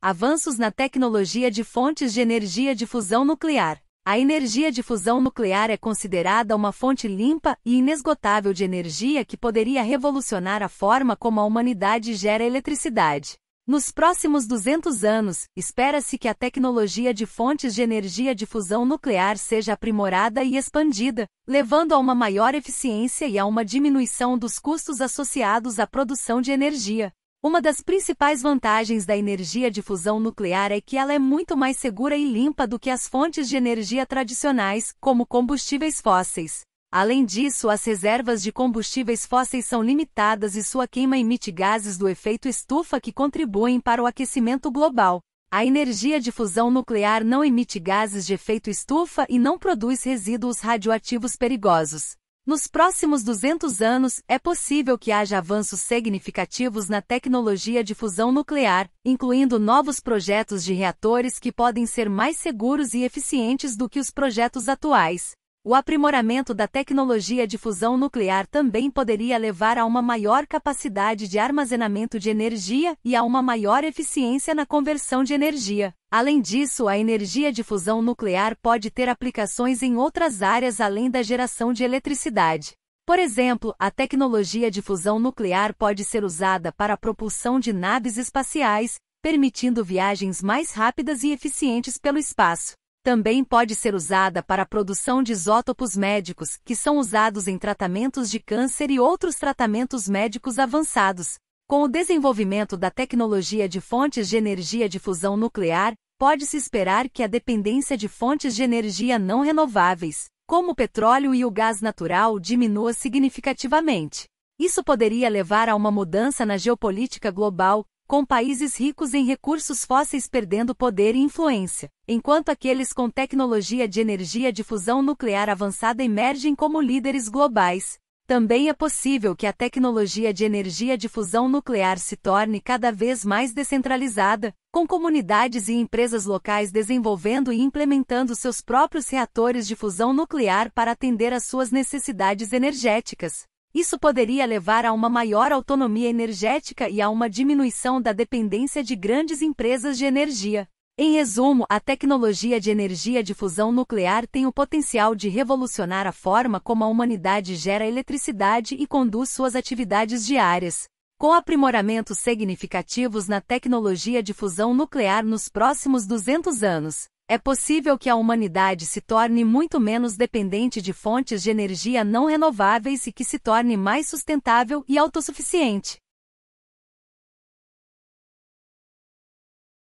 Avanços na tecnologia de fontes de energia de fusão nuclear. A energia de fusão nuclear é considerada uma fonte limpa e inesgotável de energia que poderia revolucionar a forma como a humanidade gera eletricidade. Nos próximos 200 anos, espera-se que a tecnologia de fontes de energia de fusão nuclear seja aprimorada e expandida, levando a uma maior eficiência e a uma diminuição dos custos associados à produção de energia. Uma das principais vantagens da energia de fusão nuclear é que ela é muito mais segura e limpa do que as fontes de energia tradicionais, como combustíveis fósseis. Além disso, as reservas de combustíveis fósseis são limitadas e sua queima emite gases do efeito estufa que contribuem para o aquecimento global. A energia de fusão nuclear não emite gases de efeito estufa e não produz resíduos radioativos perigosos. Nos próximos 200 anos, é possível que haja avanços significativos na tecnologia de fusão nuclear, incluindo novos projetos de reatores que podem ser mais seguros e eficientes do que os projetos atuais, o aprimoramento da tecnologia de fusão nuclear também poderia levar a uma maior capacidade de armazenamento de energia e a uma maior eficiência na conversão de energia. Além disso, a energia de fusão nuclear pode ter aplicações em outras áreas além da geração de eletricidade. Por exemplo, a tecnologia de fusão nuclear pode ser usada para a propulsão de naves espaciais, permitindo viagens mais rápidas e eficientes pelo espaço também pode ser usada para a produção de isótopos médicos, que são usados em tratamentos de câncer e outros tratamentos médicos avançados. Com o desenvolvimento da tecnologia de fontes de energia de fusão nuclear, pode-se esperar que a dependência de fontes de energia não renováveis, como o petróleo e o gás natural, diminua significativamente. Isso poderia levar a uma mudança na geopolítica global, com países ricos em recursos fósseis perdendo poder e influência, enquanto aqueles com tecnologia de energia de fusão nuclear avançada emergem como líderes globais. Também é possível que a tecnologia de energia de fusão nuclear se torne cada vez mais descentralizada, com comunidades e empresas locais desenvolvendo e implementando seus próprios reatores de fusão nuclear para atender às suas necessidades energéticas. Isso poderia levar a uma maior autonomia energética e a uma diminuição da dependência de grandes empresas de energia. Em resumo, a tecnologia de energia de fusão nuclear tem o potencial de revolucionar a forma como a humanidade gera eletricidade e conduz suas atividades diárias. Com aprimoramentos significativos na tecnologia de fusão nuclear nos próximos 200 anos, é possível que a humanidade se torne muito menos dependente de fontes de energia não renováveis e que se torne mais sustentável e autossuficiente.